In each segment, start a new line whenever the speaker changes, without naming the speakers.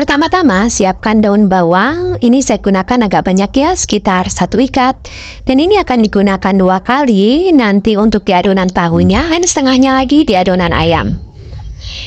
Pertama-tama siapkan daun bawang, ini saya gunakan agak banyak ya, sekitar satu ikat. Dan ini akan digunakan dua kali nanti untuk di adonan tahunya dan setengahnya lagi di adonan ayam.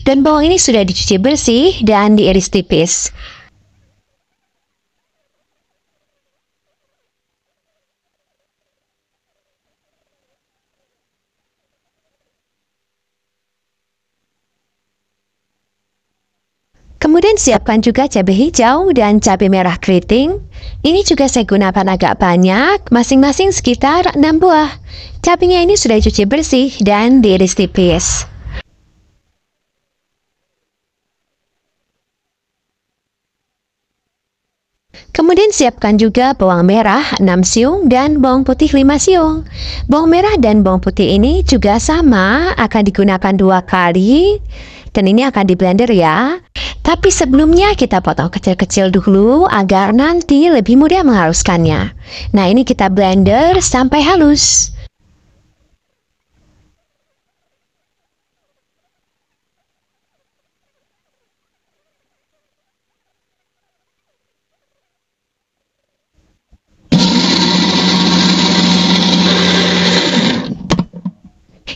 Dan bawang ini sudah dicuci bersih dan diiris tipis. Kemudian siapkan juga cabai hijau dan cabai merah keriting. Ini juga saya gunakan agak banyak, masing-masing sekitar 6 buah. Cabainya ini sudah cuci bersih dan diiris tipis. Kemudian siapkan juga bawang merah 6 siung dan bawang putih 5 siung. Bawang merah dan bawang putih ini juga sama, akan digunakan dua kali dan ini akan di blender ya. Tapi sebelumnya kita potong kecil-kecil dulu agar nanti lebih mudah menghaluskannya. Nah ini kita blender sampai halus.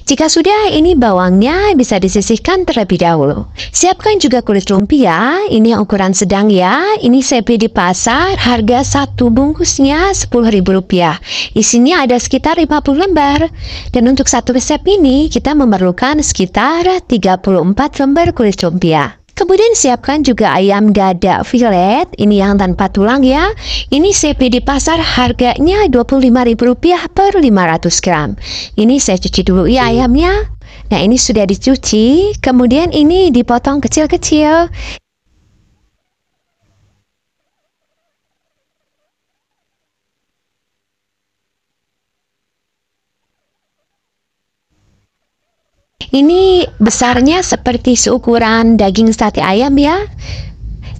Jika sudah, ini bawangnya bisa disisihkan terlebih dahulu. Siapkan juga kulit lumpia, ini yang ukuran sedang ya. Ini saya beli di pasar, harga satu bungkusnya Rp10.000. Isinya ada sekitar 50 lembar. Dan untuk satu resep ini, kita memerlukan sekitar 34 lembar kulit lumpia. Kemudian siapkan juga ayam dada filet, ini yang tanpa tulang ya. Ini CP di pasar harganya Rp25.000 per 500 gram. Ini saya cuci dulu ya ayamnya. Nah, ini sudah dicuci, kemudian ini dipotong kecil-kecil. Ini besarnya seperti seukuran daging sate ayam ya.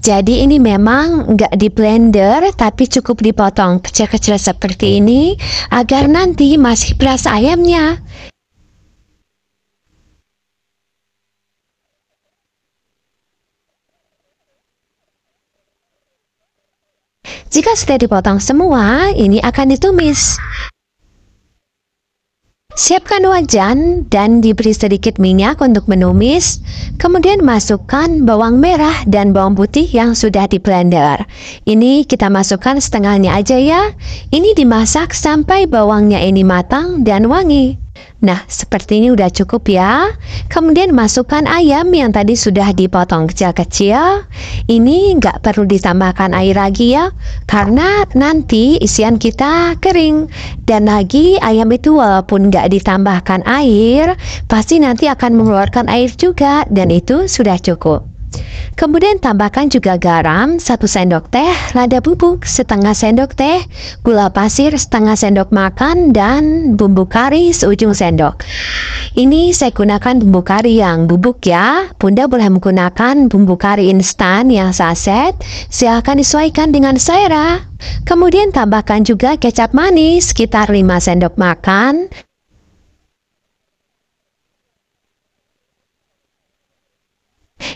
Jadi ini memang nggak di blender tapi cukup dipotong kecil-kecil seperti ini agar nanti masih beras ayamnya. Jika sudah dipotong semua, ini akan ditumis. Siapkan wajan dan diberi sedikit minyak untuk menumis, kemudian masukkan bawang merah dan bawang putih yang sudah di blender. Ini kita masukkan setengahnya aja ya. Ini dimasak sampai bawangnya ini matang dan wangi. Nah, seperti ini udah cukup ya. Kemudian masukkan ayam yang tadi sudah dipotong kecil-kecil. Ini nggak perlu ditambahkan air lagi ya, karena nanti isian kita kering. Dan lagi ayam itu walaupun nggak ditambahkan air, pasti nanti akan mengeluarkan air juga dan itu sudah cukup. Kemudian tambahkan juga garam 1 sendok teh, lada bubuk setengah sendok teh, gula pasir setengah sendok makan, dan bumbu kari seujung sendok. Ini saya gunakan bumbu kari yang bubuk ya. Bunda boleh menggunakan bumbu kari instan yang saset. Silahkan disesuaikan dengan selera. Kemudian tambahkan juga kecap manis sekitar 5 sendok makan,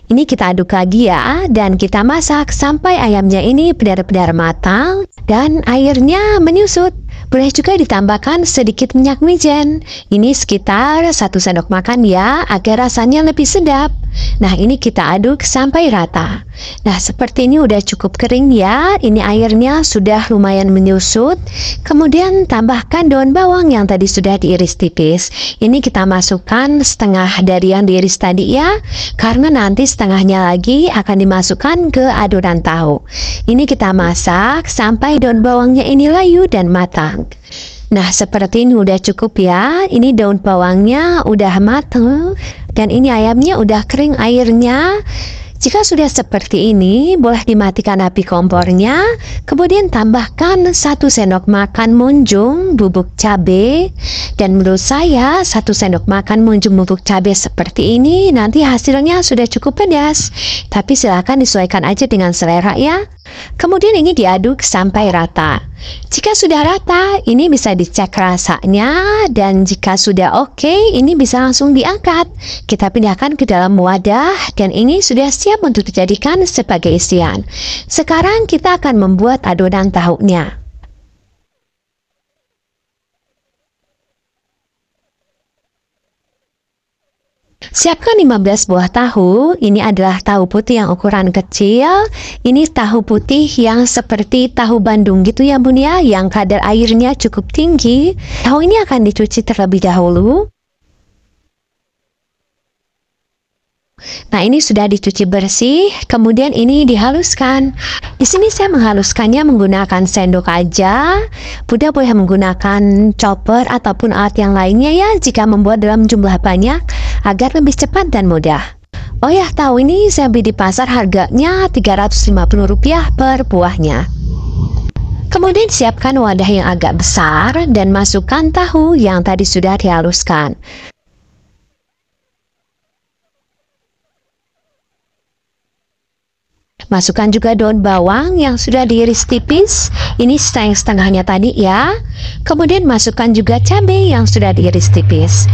Ini kita aduk lagi ya, dan kita masak sampai ayamnya ini benar-benar matang dan airnya menyusut. Boleh juga ditambahkan sedikit minyak wijen. Ini sekitar 1 sendok makan ya, agar rasanya lebih sedap. Nah, ini kita aduk sampai rata. Nah, seperti ini udah cukup kering ya. Ini airnya sudah lumayan menyusut. Kemudian tambahkan daun bawang yang tadi sudah diiris tipis. Ini kita masukkan setengah dari yang diiris tadi ya, karena nanti setengahnya lagi akan dimasukkan ke adonan tahu. Ini kita masak sampai daun bawangnya ini layu dan matang matang. Nah, seperti ini udah cukup ya. Ini daun bawangnya udah matang dan ini ayamnya udah kering airnya. Jika sudah seperti ini, boleh dimatikan api kompornya, kemudian tambahkan satu sendok makan munjung bubuk cabai. Dan menurut saya, satu sendok makan munjung bubuk cabai seperti ini nanti hasilnya sudah cukup pedas. Tapi silahkan disesuaikan aja dengan selera ya. Kemudian ini diaduk sampai rata. Jika sudah rata, ini bisa dicek rasanya dan jika sudah oke, okay, ini bisa langsung diangkat. Kita pindahkan ke dalam wadah dan ini sudah siap untuk dijadikan sebagai isian. Sekarang kita akan membuat adonan tahunya. Siapkan 15 buah tahu. Ini adalah tahu putih yang ukuran kecil. Ini tahu putih yang seperti tahu Bandung gitu ya Bun ya, yang kadar airnya cukup tinggi. Tahu ini akan dicuci terlebih dahulu. Nah, ini sudah dicuci bersih, kemudian ini dihaluskan. Di sini saya menghaluskannya menggunakan sendok aja. Bunda boleh menggunakan chopper ataupun alat yang lainnya ya jika membuat dalam jumlah banyak agar lebih cepat dan mudah. Oh ya, tahu ini saya beli di pasar harganya Rp350 per buahnya. Kemudian siapkan wadah yang agak besar dan masukkan tahu yang tadi sudah dihaluskan. Masukkan juga daun bawang yang sudah diiris tipis. Ini setengah-setengahnya tadi ya. Kemudian masukkan juga cabai yang sudah diiris tipis.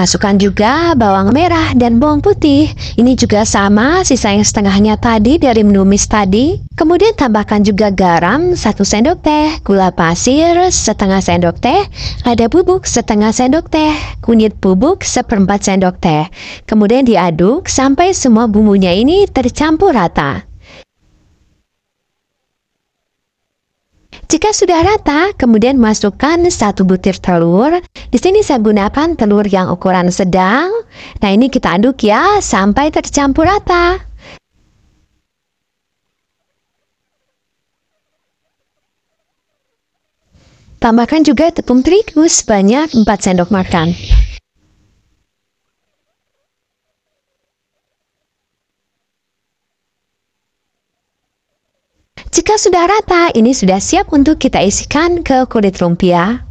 Masukkan juga bawang merah dan bawang putih. Ini juga sama sisa yang setengahnya tadi dari menumis tadi. Kemudian tambahkan juga garam 1 sendok teh, gula pasir setengah sendok teh, lada bubuk setengah sendok teh, kunyit bubuk seperempat sendok teh. Kemudian diaduk sampai semua bumbunya ini tercampur rata. Jika sudah rata, kemudian masukkan satu butir telur. Di sini saya gunakan telur yang ukuran sedang. Nah, ini kita aduk ya sampai tercampur rata. Tambahkan juga tepung terigu sebanyak 4 sendok makan. Jika sudah rata, ini sudah siap untuk kita isikan ke kulit lumpia.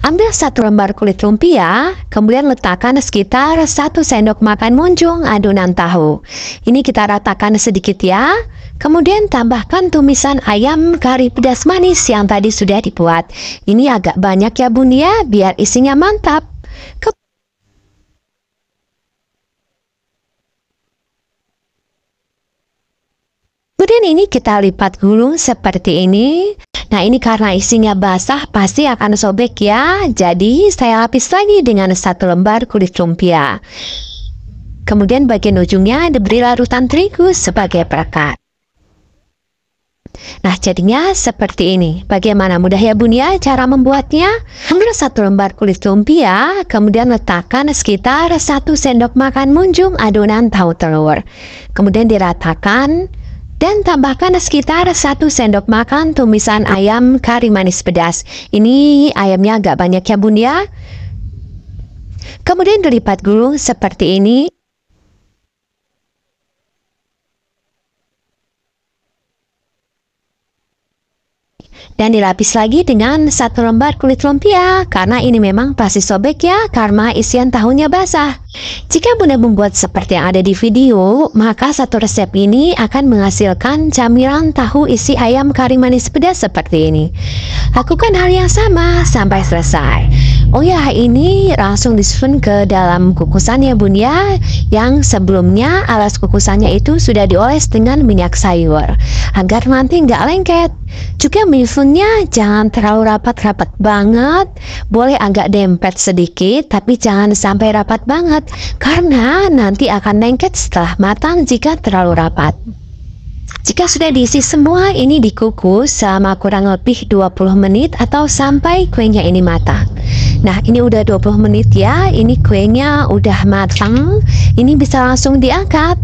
Ambil satu lembar kulit lumpia, kemudian letakkan sekitar satu sendok makan munjung adonan tahu. Ini kita ratakan sedikit ya. Kemudian tambahkan tumisan ayam kari pedas manis yang tadi sudah dibuat. Ini agak banyak ya bun ya, biar isinya mantap. Kep Kemudian ini kita lipat gulung seperti ini. Nah ini karena isinya basah pasti akan sobek ya. Jadi saya lapis lagi dengan satu lembar kulit lumpia. Kemudian bagian ujungnya diberi larutan terigu sebagai perekat. Nah, jadinya seperti ini. Bagaimana mudah ya bun ya cara membuatnya? Ambil satu lembar kulit lumpia, kemudian letakkan sekitar satu sendok makan munjung adonan tahu telur. Kemudian diratakan, dan tambahkan sekitar 1 sendok makan tumisan ayam kari manis pedas. Ini ayamnya agak banyak ya bun ya. Kemudian dilipat gulung seperti ini. dan dilapis lagi dengan satu lembar kulit lumpia karena ini memang pasti sobek ya karena isian tahunya basah. Jika Bunda membuat seperti yang ada di video, maka satu resep ini akan menghasilkan camilan tahu isi ayam kari manis pedas seperti ini. Lakukan hal yang sama sampai selesai. Oh ya, ini langsung disun ke dalam kukusan ya bun ya Yang sebelumnya alas kukusannya itu sudah dioles dengan minyak sayur Agar nanti nggak lengket Juga mifunnya jangan terlalu rapat-rapat banget Boleh agak dempet sedikit tapi jangan sampai rapat banget Karena nanti akan lengket setelah matang jika terlalu rapat jika sudah diisi semua, ini dikukus selama kurang lebih 20 menit atau sampai kuenya ini matang. Nah ini udah 20 menit ya Ini kuenya udah matang Ini bisa langsung diangkat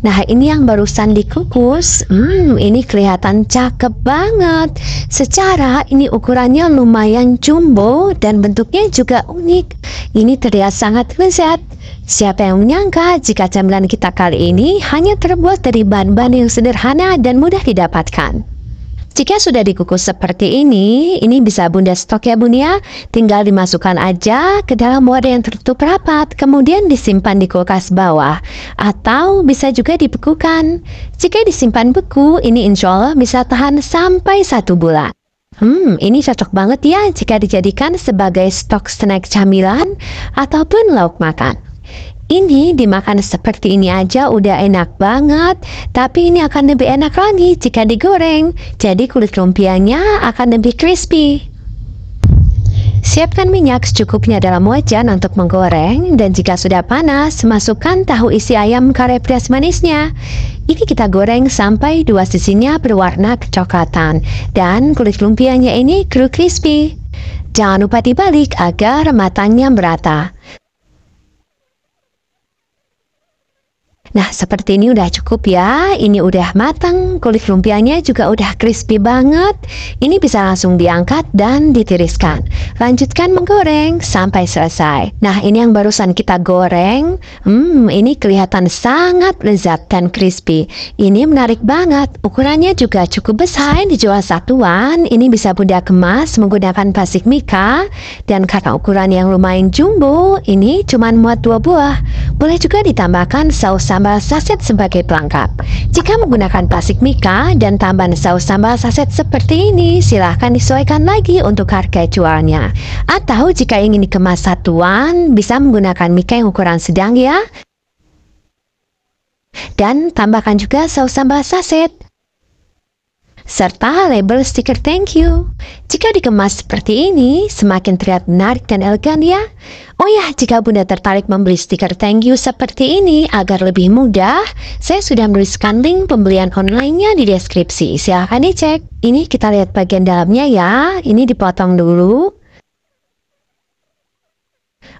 Nah ini yang barusan dikukus Hmm ini kelihatan cakep banget Secara ini ukurannya lumayan jumbo Dan bentuknya juga unik Ini terlihat sangat lezat Siapa yang menyangka jika camilan kita kali ini hanya terbuat dari bahan-bahan yang sederhana dan mudah didapatkan. Jika sudah dikukus seperti ini, ini bisa bunda stok ya bun ya. Tinggal dimasukkan aja ke dalam wadah yang tertutup rapat, kemudian disimpan di kulkas bawah. Atau bisa juga dibekukan. Jika disimpan beku, ini insya Allah bisa tahan sampai satu bulan. Hmm, ini cocok banget ya jika dijadikan sebagai stok snack camilan ataupun lauk makan. Ini dimakan seperti ini aja udah enak banget, tapi ini akan lebih enak lagi jika digoreng. Jadi kulit lumpianya akan lebih crispy. Siapkan minyak secukupnya dalam wajan untuk menggoreng dan jika sudah panas, masukkan tahu isi ayam kare pedas manisnya. Ini kita goreng sampai dua sisinya berwarna kecoklatan dan kulit lumpianya ini kru crispy. Jangan lupa dibalik agar matangnya merata. Nah, seperti ini udah cukup ya. Ini udah matang, kulit lumpianya juga udah crispy banget. Ini bisa langsung diangkat dan ditiriskan. Lanjutkan menggoreng sampai selesai. Nah, ini yang barusan kita goreng. Hmm, ini kelihatan sangat lezat dan crispy. Ini menarik banget. Ukurannya juga cukup besar, dijual satuan. Ini bisa Bunda kemas menggunakan plastik mika. Dan karena ukuran yang lumayan jumbo, ini cuma muat dua buah. Boleh juga ditambahkan saus sambal sambal saset sebagai pelengkap. Jika menggunakan plastik mika dan tambahan saus sambal saset seperti ini, silahkan disesuaikan lagi untuk harga jualnya. Atau jika ingin dikemas satuan, bisa menggunakan mika yang ukuran sedang ya. Dan tambahkan juga saus sambal saset serta label stiker thank you. Jika dikemas seperti ini, semakin terlihat menarik dan elegan ya. Oh ya, jika Bunda tertarik membeli stiker thank you seperti ini agar lebih mudah, saya sudah menuliskan link pembelian online-nya di deskripsi. Silahkan dicek. Ini kita lihat bagian dalamnya ya. Ini dipotong dulu.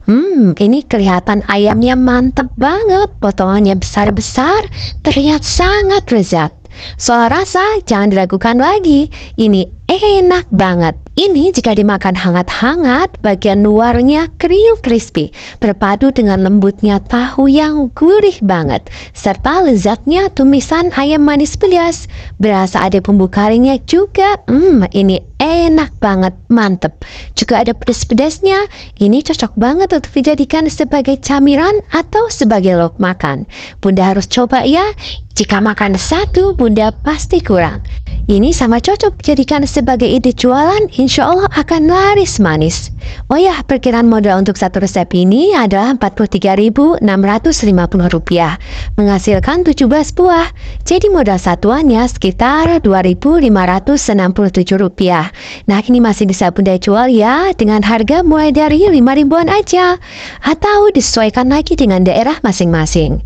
Hmm, ini kelihatan ayamnya mantep banget. Potongannya besar-besar, terlihat sangat lezat. Soal rasa, jangan diragukan lagi. Ini enak banget. Ini jika dimakan hangat-hangat, bagian luarnya kriuk crispy, berpadu dengan lembutnya tahu yang gurih banget, serta lezatnya tumisan ayam manis pedas. Berasa ada bumbu karinya juga. Hmm, ini enak banget, mantep. Juga ada pedas-pedasnya. Ini cocok banget untuk dijadikan sebagai camiran atau sebagai lauk makan. Bunda harus coba ya. Jika makan satu, Bunda pasti kurang. Ini sama cocok jadikan sebagai ide jualan insya Allah akan laris manis. Oh ya, perkiraan modal untuk satu resep ini adalah Rp43.650, menghasilkan 17 buah. Jadi modal satuannya sekitar Rp2.567. Nah, ini masih bisa bunda jual ya, dengan harga mulai dari rp 5000 aja, atau disesuaikan lagi dengan daerah masing-masing.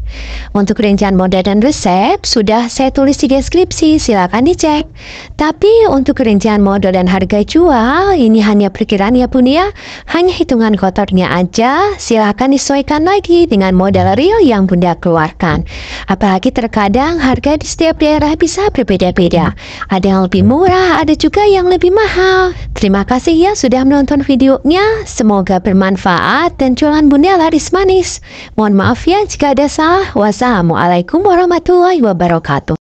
Untuk rincian modal dan resep, sudah saya tulis di deskripsi, silakan dicek. Tapi untuk rincian Pekerjaan modal dan harga jual ini hanya perkiraan ya pun ya. Hanya hitungan kotornya aja. Silahkan disesuaikan lagi dengan modal real yang Bunda keluarkan. Apalagi terkadang harga di setiap daerah bisa berbeda-beda. Ada yang lebih murah, ada juga yang lebih mahal. Terima kasih ya sudah menonton videonya. Semoga bermanfaat dan jualan Bunda laris manis. Mohon maaf ya jika ada salah. Wassalamualaikum warahmatullahi wabarakatuh.